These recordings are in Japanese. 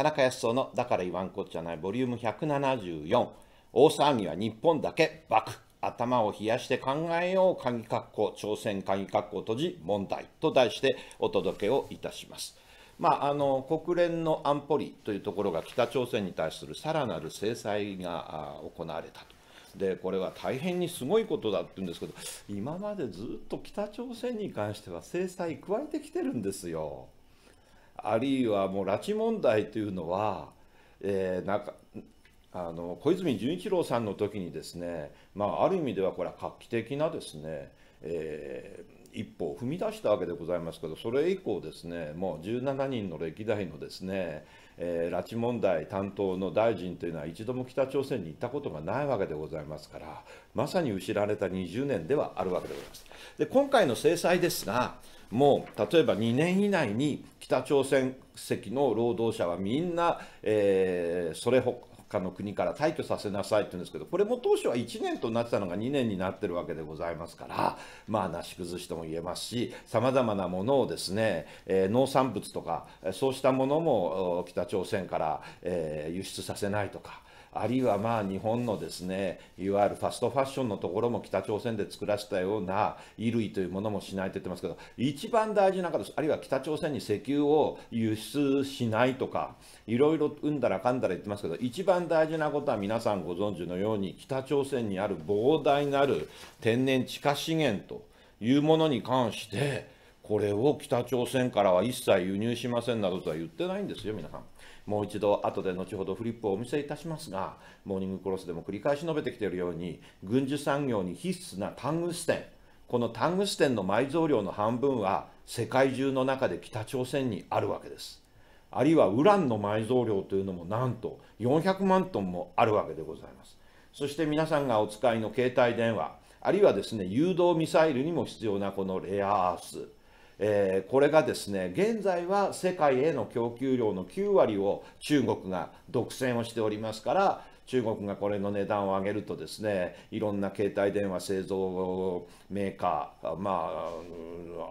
田中康夫の「だから言わんこっちゃない」ボリューム174大騒ぎは日本だけバク頭を冷やして考えよう鍵括弧朝鮮鍵括弧閉じ問題と題してお届けをいたします。まあ、あの国連の安保理というところが北朝鮮に対するさらなる制裁が行われたと。でこれは大変にすごいことだって言うんですけど今までずっと北朝鮮に関しては制裁加えてきてるんですよ。あるいはもう拉致問題というのは、えー、なんかあの小泉純一郎さんの時にですね、まあ、ある意味ではこれは画期的なですね、えー、一歩を踏み出したわけでございますけどそれ以降ですねもう17人の歴代のですね、えー、拉致問題担当の大臣というのは一度も北朝鮮に行ったことがないわけでございますから、まさに失われた20年ではあるわけでございます。で今回の制裁ですが、もう例えば2年以内に北朝鮮籍の労働者はみんな、えー、それほかの国から退去させなさいって言うんですけど、これも当初は1年となってたのが2年になってるわけでございますから、まあ、なし崩しとも言えますし、さまざまなものをですね、え農産物とか、そうしたものも北朝鮮から、え輸出させないとか。あるいはまあ日本のですね、いわゆるファストファッションのところも北朝鮮で作らせたような衣類というものもしないと言ってますけど、一番大事なことです。あるいは北朝鮮に石油を輸出しないとか、いろいろうんだらかんだら言ってますけど、一番大事なことは皆さんご存知のように、北朝鮮にある膨大なる天然地下資源というものに関して、これを北朝鮮からは一切輸入しませんなどとは言ってないんですよ、皆さん。もう一度、後で後ほどフリップをお見せいたしますが、モーニングクロスでも繰り返し述べてきているように、軍需産業に必須なタングステン、このタングステンの埋蔵量の半分は、世界中の中で北朝鮮にあるわけです。あるいはウランの埋蔵量というのもなんと400万トンもあるわけでございます。そして皆さんがお使いの携帯電話、あるいはですね、誘導ミサイルにも必要なこのレアアース、えー、これがですね現在は世界への供給量の9割を中国が独占をしておりますから中国がこれの値段を上げるとですねいろんな携帯電話製造メーカーま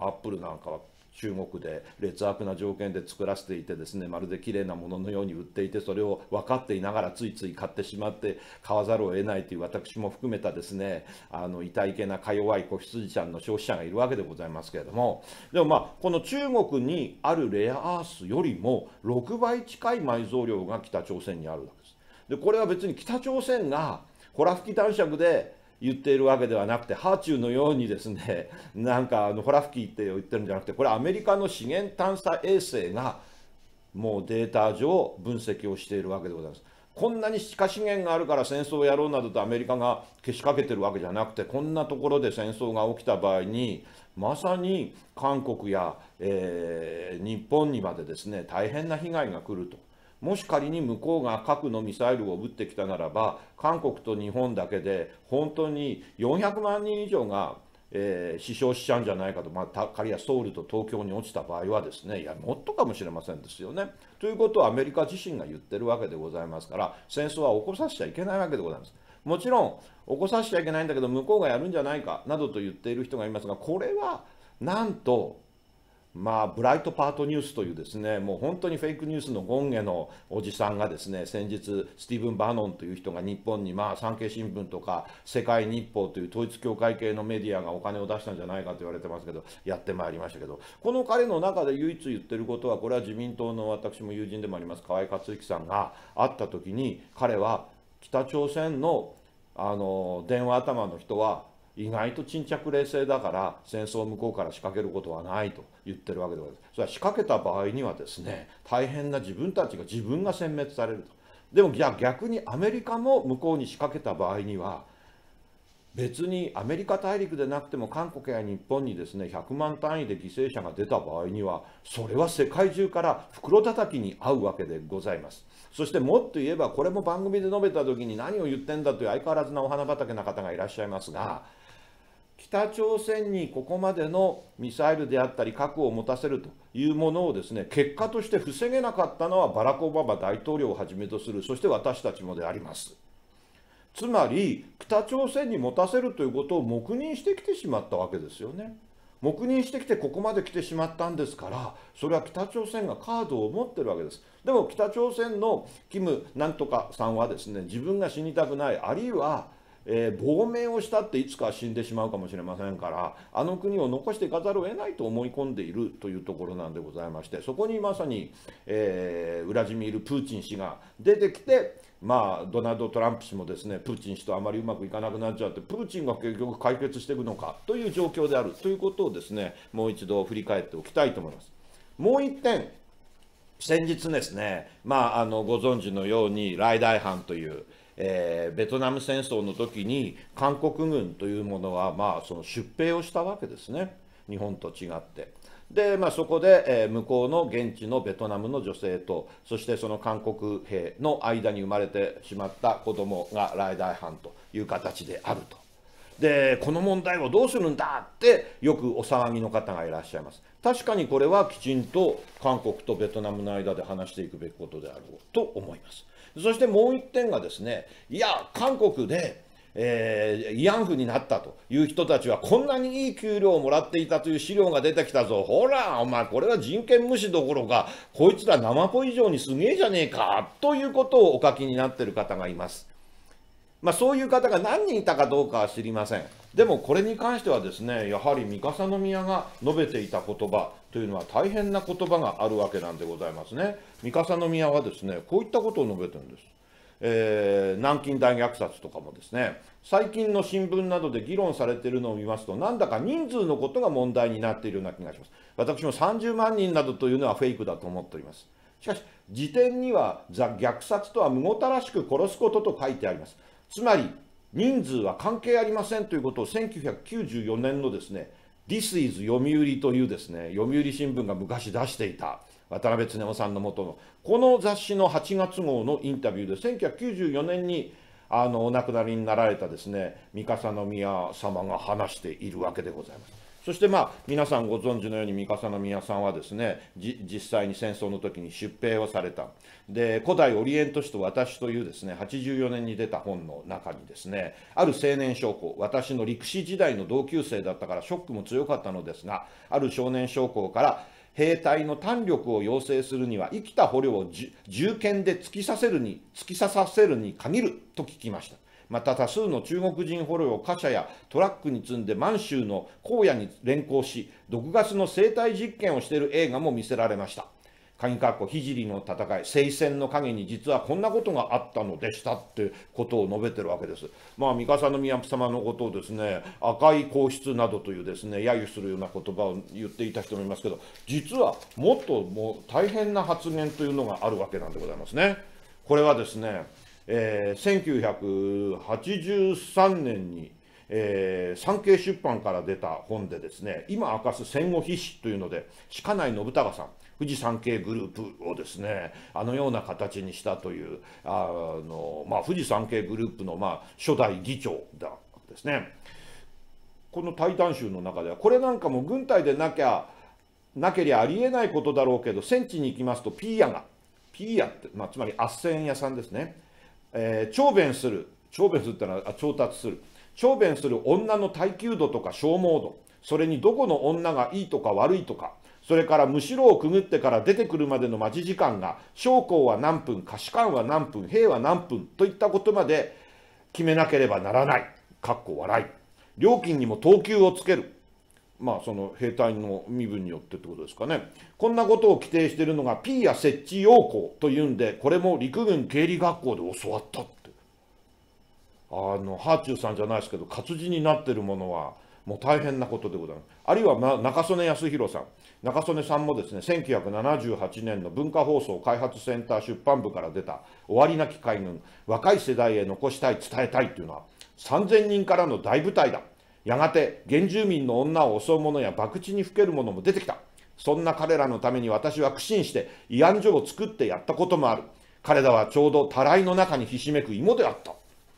あアップルなんかは中国で劣悪な条件で作らせていてですねまるで綺麗なもののように売っていてそれを分かっていながらついつい買ってしまって買わざるを得ないという私も含めたですねあのいいけなか弱い子羊ちゃんの消費者がいるわけでございますけれどもでもまあこの中国にあるレアアースよりも6倍近い埋蔵量が北朝鮮にあるわけです。でこれは別に北朝鮮がホラ吹き男尺で言っているわけではなくてハーチューのようにですね なんかあのホラフキーって言ってるんじゃなくてこれアメリカの資源探査衛星がもうデータ上分析をしているわけでございます。こんなに地下資源があるから戦争をやろうなどとアメリカがけしかけてるわけじゃなくてこんなところで戦争が起きた場合にまさに韓国や、えー、日本にまでですね大変な被害が来るともし仮に向こうが核のミサイルを撃ってきたならば、韓国と日本だけで本当に400万人以上が、えー、死傷しちゃうんじゃないかと、まあ、仮やソウルと東京に落ちた場合はですね、いや、もっとかもしれませんですよね。ということはアメリカ自身が言ってるわけでございますから、戦争は起こさせちゃいけないわけでございます。もちろん、起こさせちゃいけないんだけど、向こうがやるんじゃないかなどと言っている人がいますが、これはなんとまあ、ブライトパートニュースというですねもう本当にフェイクニュースの権下のおじさんがですね先日スティーブン・バノンという人が日本に、まあ、産経新聞とか世界日報という統一教会系のメディアがお金を出したんじゃないかと言われてますけどやってまいりましたけどこの彼の中で唯一言ってることはこれは自民党の私も友人でもあります河合克行さんが会った時に彼は北朝鮮のあの電話頭の人は意外と沈着冷静だから戦争を向こうから仕掛けることはないと言ってるわけでございます。それは仕掛けた場合にはですね大変な自分たちが自分が殲滅されると。でも逆にアメリカも向こうに仕掛けた場合には別にアメリカ大陸でなくても韓国や日本にですね100万単位で犠牲者が出た場合にはそれは世界中から袋叩きに遭うわけでございますそしてもっと言えばこれも番組で述べた時に何を言ってんだという相変わらずなお花畑な方がいらっしゃいますが北朝鮮にここまでのミサイルであったり核を持たせるというものをですね結果として防げなかったのはバラク・オバマ大統領をはじめとするそして私たちもであります。つまり北朝鮮に持たせるということを黙認してきてしまったわけですよね。黙認してきてここまで来てしまったんですからそれは北朝鮮がカードを持ってるわけですでも北朝鮮のキムなんとかさんはですね自分が死にたくないあるいはえー、亡命をしたっていつか死んでしまうかもしれませんからあの国を残していかざるを得ないと思い込んでいるというところなんでございましてそこにまさに、えー、ウラジミール・プーチン氏が出てきてまあ、ドナルド・トランプ氏もですねプーチン氏とあまりうまくいかなくなっちゃってプーチンが結局解決していくのかという状況であるということをですねもう一度振り返っておきたいと思います。もう一点先日ですね、まあ、あのご存知のようにライダイハンという、えー、ベトナム戦争の時に韓国軍というものは、まあ、その出兵をしたわけですね日本と違って。で、まあ、そこで、えー、向こうの現地のベトナムの女性とそしてその韓国兵の間に生まれてしまった子供がライダー犯という形であると。でこの問題をどうするんだってよくお騒ぎの方がいらっしゃいます確かにこれはきちんと韓国とベトナムの間で話していくべきことであろうと思いますそしてもう1点がですね、いや、韓国で、えー、慰安婦になったという人たちはこんなにいい給料をもらっていたという資料が出てきたぞほらお前これは人権無視どころかこいつら生子以上にすげえじゃねえかということをお書きになってる方がいます。まあ、そういう方が何人いたかどうかは知りません。でもこれに関してはですね、やはり三笠宮が述べていた言葉というのは大変な言葉があるわけなんでございますね。三笠宮はですね、こういったことを述べてるんです。えー、南京大虐殺とかもですね最近の新聞などで議論されているのを見ますとなんだか人数のことが問題になっているような気がします私も30万人などというのはフェイクだと思っておりますしかし辞典には虐殺とはむごたらしく殺すことと書いてありますつまり人数は関係ありませんということを1994年のですね This is 読売というですね読売新聞が昔出していた渡辺恒夫さんのもとのこの雑誌の8月号のインタビューで1994年にあのお亡くなりになられたですね三笠宮様が話しているわけでございます。そしてまあ皆さんご存知のように三笠宮さんはですね実際に戦争の時に出兵をされたで古代オリエント史と私というですね84年に出た本の中にですねある青年将校私の陸士時代の同級生だったからショックも強かったのですがある少年将校から兵隊の胆力を要請するには生きた捕虜を銃剣で突き刺せるに突き刺させるに限ると聞きましたまた多数の中国人捕虜を貨車やトラックに積んで満州の荒野に連行し、毒ガスの生態実験をしている映画も見せられました。鍵括弧、りの戦い、聖戦の陰に実はこんなことがあったのでしたってことを述べてるわけです。まあ、三笠宮様のことをですね、赤い皇室などというですね、揶揄するような言葉を言っていた人もいますけど、実はもっともう大変な発言というのがあるわけなんでございますね。これはですね、えー、1983年に、えー、産経出版から出た本でですね、今明かす戦後必至というので、鹿内信孝さん、富士山系グループをですねあのような形にしたというあの、まあ、富士山系グループの、まあ、初代議長だですねこのタイタン州」の中ではこれなんかも軍隊でなきゃなけりゃありえないことだろうけど戦地に行きますとピーヤがピーヤって、まあ、つまり斡旋屋さんですねえー、長弁する、長弁するってのは調達する、長弁する女の耐久度とか消耗度、それにどこの女がいいとか悪いとか、それからむしろをくぐってから出てくるまでの待ち時間が、将校は何分、可視官は何分、兵は何分といったことまで決めなければならない。かっこ笑い。料金にも等級をつける。まあ、その兵隊の身分によってってことですかね。こんなことを規定しているのが P や設置要項というんで、これも陸軍経理学校で教わったって。あの、ハーチューさんじゃないですけど、活字になってるものは、もう大変なことでございます。あるいは、ま、中曽根康弘さん。中曽根さんもですね、1978年の文化放送開発センター出版部から出た、終わりなき海軍、若い世代へ残したい、伝えたいというのは、3000人からの大舞台だ。やがて原住民の女を襲う者や博打にふける者も出てきたそんな彼らのために私は苦心して慰安所を作ってやったこともある彼らはちょうどたらいの中にひしめく芋であった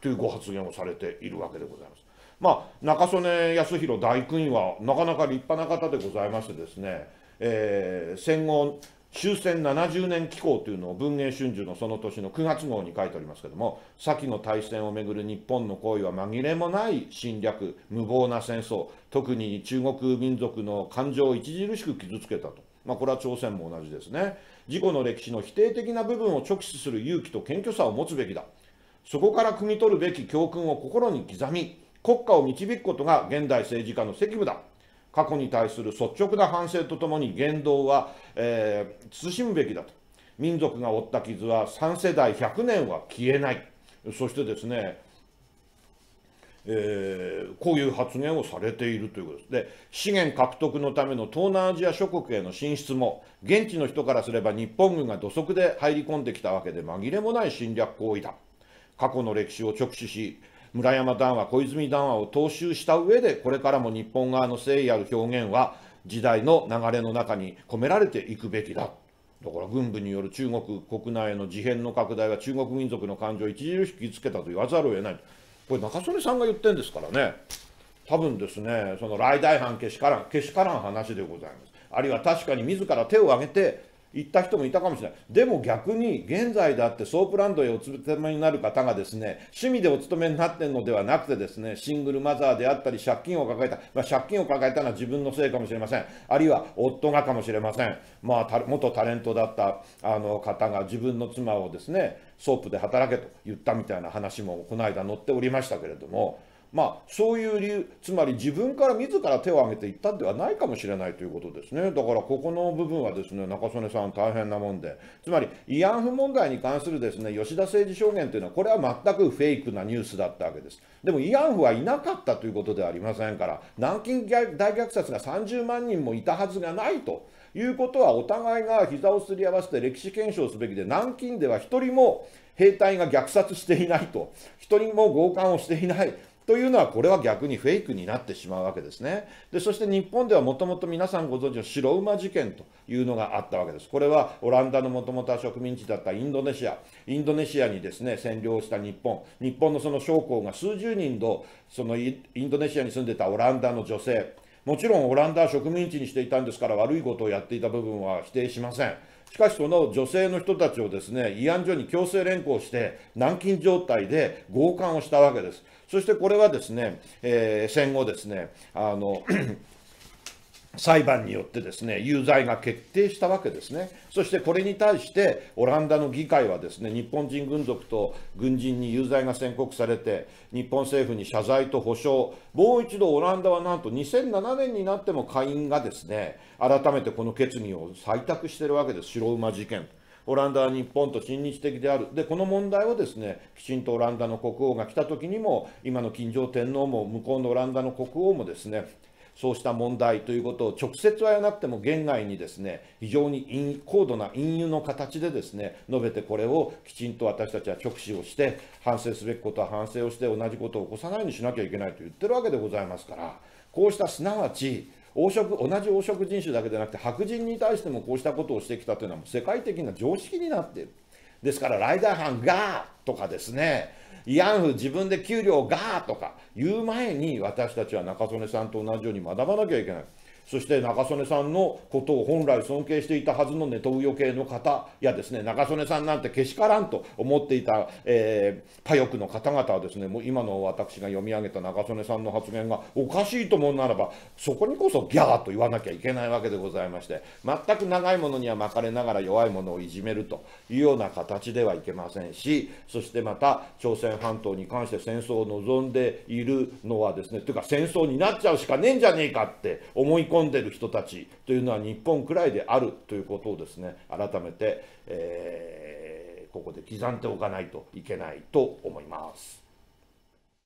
というご発言をされているわけでございます。まあ、中曽根康弘大君はなかなか立派な方でございましてですね、えー、戦後終戦70年紀行というのを文藝春秋のその年の9月号に書いておりますけども先の大戦をめぐる日本の行為は紛れもない侵略無謀な戦争特に中国民族の感情を著しく傷つけたと、まあ、これは朝鮮も同じですね事故の歴史の否定的な部分を直視する勇気と謙虚さを持つべきだそこから汲み取るべき教訓を心に刻み国家を導くことが現代政治家の責務だ過去に対する率直な反省とともに言動は、えー、慎むべきだと民族が負った傷は3世代100年は消えないそしてですねえー、こういう発言をされているということです。で資源獲得のための東南アジア諸国への進出も現地の人からすれば日本軍が土足で入り込んできたわけで紛れもない侵略行為だ過去の歴史を直視し村山談話、小泉談話を踏襲した上で、これからも日本側の誠意ある表現は、時代の流れの中に込められていくべきだ。だから軍部による中国国内の事変の拡大は中国民族の感情を著しく傷つけたと言わざるを得ない。これ中曽根さんが言ってんですからね。多分ですね、その来大藩けしからん、けしからん話でございます。あるいは確かに自ら手を挙げて行った人もいたかもしれない。でも逆に、現在だってソープランドへお勤めになる方がですね、趣味でお勤めになってるのではなくてですね、シングルマザーであったり、借金を抱えた、まあ、借金を抱えたのは自分のせいかもしれません。あるいは夫がかもしれません。まあ、元タレントだったあの方が自分の妻をですね、ソープで働けと言ったみたいな話もこの間載っておりましたけれども、まあ、そういう理由、つまり自分から自ら手を挙げていったんではないかもしれないということですね。だからここの部分はですね、中曽根さん大変なもんで、つまり慰安婦問題に関するですね、吉田政治証言というのは、これは全くフェイクなニュースだったわけです。でも慰安婦はいなかったということではありませんから、南京大虐殺が30万人もいたはずがないと。いうことはお互いが膝をすり合わせて歴史検証すべきで南京では1人も兵隊が虐殺していないと1人も強姦をしていないというのは、これは逆にフェイクになってしまうわけですね。でそして日本ではもともと皆さんご存知の白馬事件というのがあったわけです。これはオランダのもともとは植民地だったインドネシア、インドネシアにですね占領した日本、日本のその将校が数十人と、そのインドネシアに住んでたオランダの女性、もちろんオランダは植民地にしていたんですから悪いことをやっていた部分は否定しません。しかしその女性の人たちをですね慰安所に強制連行して軟禁状態で強姦をしたわけですそしてこれはですね、えー、戦後ですねあの裁判によってですね、有罪が決定したわけですね。そしてこれに対して、オランダの議会はですね、日本人軍属と軍人に有罪が宣告されて、日本政府に謝罪と補償、もう一度オランダはなんと2007年になっても下院がですね、改めてこの決議を採択してるわけです。白馬事件。オランダは日本と親日的である。で、この問題をですね、きちんとオランダの国王が来た時にも、今の金城天皇も向こうのオランダの国王もですね、そうした問題ということを直接はやなくても言外にですね非常に高度な隠喩の形でですね述べてこれをきちんと私たちは直視をして反省すべきことは反省をして同じことを起こさないようにしなきゃいけないと言ってるわけでございますからこうしたすなわち黄色同じ黄色人種だけでなくて白人に対してもこうしたことをしてきたというのはもう世界的な常識になっている。ですからライダー班がとかですね慰安婦自分で給料がとか言う前に私たちは中曽根さんと同じように学ばなきゃいけない。そして中曽根さんのことを本来尊敬していたはずのネトウヨ系の方やですね中曽根さんなんてけしからんと思っていた、えー、パヨクの方々はですねもう今の私が読み上げた中曽根さんの発言がおかしいと思うならばそこにこそギャーと言わなきゃいけないわけでございまして全く長いものには巻かれながら弱いものをいじめるというような形ではいけませんしそしてまた朝鮮半島に関して戦争を望んでいるのはですねというか戦争になっちゃうしかねえんじゃねえかって思い込込んでる人たちというのは日本くらいであるということをですね改めて、えー、ここで刻んでおかないといけないと思います。